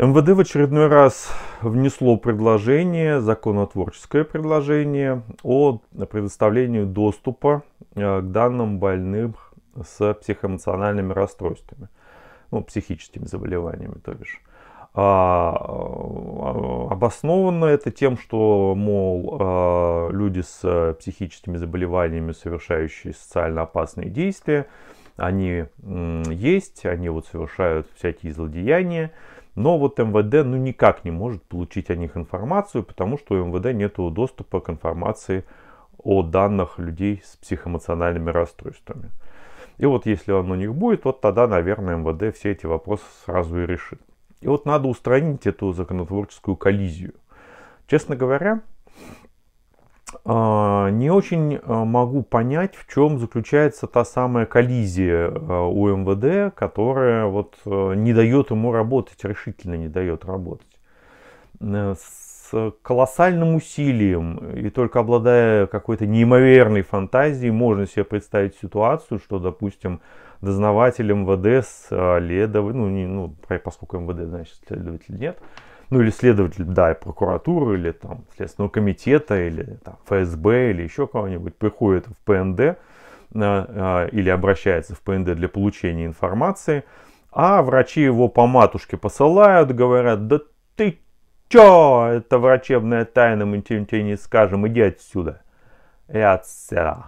МВД в очередной раз внесло предложение, законотворческое предложение о предоставлении доступа э, к данным больным с психоэмоциональными расстройствами, ну, психическими заболеваниями, то бишь. А, а обосновано это тем, что, мол, э, люди с психическими заболеваниями, совершающие социально опасные действия, они есть, они вот совершают всякие злодеяния, но вот МВД ну, никак не может получить о них информацию, потому что у МВД нет доступа к информации о данных людей с психоэмоциональными расстройствами. И вот если он у них будет, вот тогда, наверное, МВД все эти вопросы сразу и решит. И вот надо устранить эту законотворческую коллизию. Честно говоря, а, не очень а, могу понять, в чем заключается та самая коллизия а, у МВД, которая вот э, не дает ему работать, решительно не дает работать. Э, с колоссальным усилием и только обладая какой-то неимоверной фантазией можно себе представить ситуацию, что, допустим, дознаватель МВД с ну, не, ну, поскольку МВД, значит, следователь нет, ну или следователь, да, прокуратуры, или там Следственного комитета, или там, ФСБ, или еще кого-нибудь приходит в ПНД э, э, или обращается в ПНД для получения информации, а врачи его по матушке посылают, говорят, да ты чё, это врачебная тайна, мы тебе, тебе не скажем, иди отсюда. И отсюда.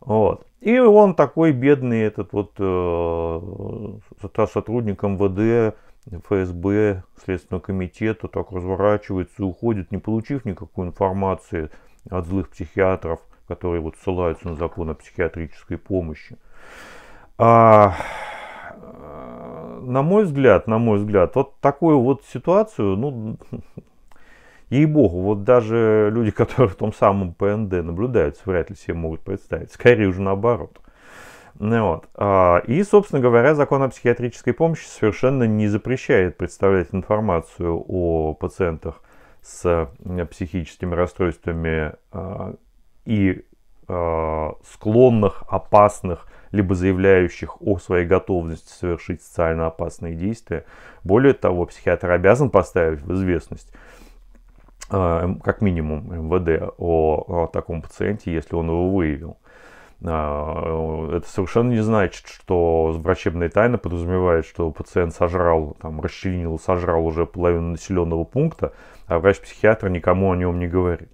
Вот. И он такой бедный, этот вот э, сотрудник МВД, ФСБ, Следственного комитета так разворачивается и уходит, не получив никакой информации от злых психиатров, которые вот ссылаются на закон о психиатрической помощи. А, э, на мой взгляд, на мой взгляд, вот такую вот ситуацию, ну, ей-богу, вот даже люди, которые в том самом ПНД наблюдаются, вряд ли себе могут представить. Скорее уже наоборот. Ну вот. А, и, собственно говоря, закон о психиатрической помощи совершенно не запрещает представлять информацию о пациентах с психическими расстройствами а, и а, склонных, опасных, либо заявляющих о своей готовности совершить социально опасные действия. Более того, психиатр обязан поставить в известность эм, как минимум МВД о, о таком пациенте, если он его выявил. А, это совершенно не значит, что врачебная тайна подразумевает, что пациент сожрал, там, расчленил, сожрал уже половину населенного пункта, а врач-психиатр никому о нем не говорит.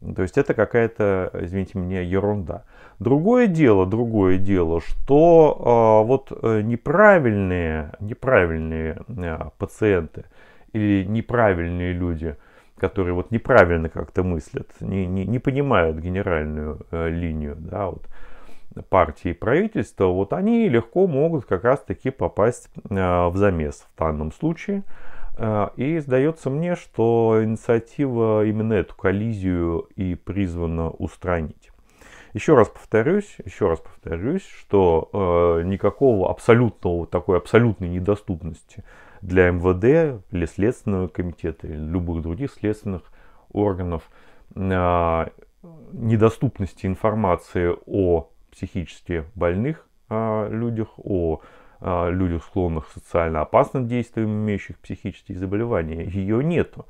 Ну, то есть это какая-то, извините меня, ерунда. Другое дело, другое дело, что а, э, вот неправильные, неправильные э, пациенты или неправильные люди – которые вот неправильно как-то мыслят, не, не, не понимают генеральную э, линию да, вот, партии и правительства, вот они легко могут как раз-таки попасть э, в замес в данном случае. Э, и сдается мне, что инициатива именно эту коллизию и призвана устранить. Еще раз повторюсь, еще раз повторюсь, что э, никакого абсолютного, такой абсолютной недоступности для МВД или Следственного комитета, или любых других следственных органов а, недоступности информации о психически больных а, людях, о а, людях, склонных к социально опасным действиям, имеющих психические заболевания, ее нету.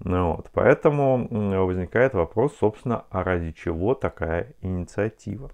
Ну вот. Поэтому возникает вопрос, собственно, а ради чего такая инициатива.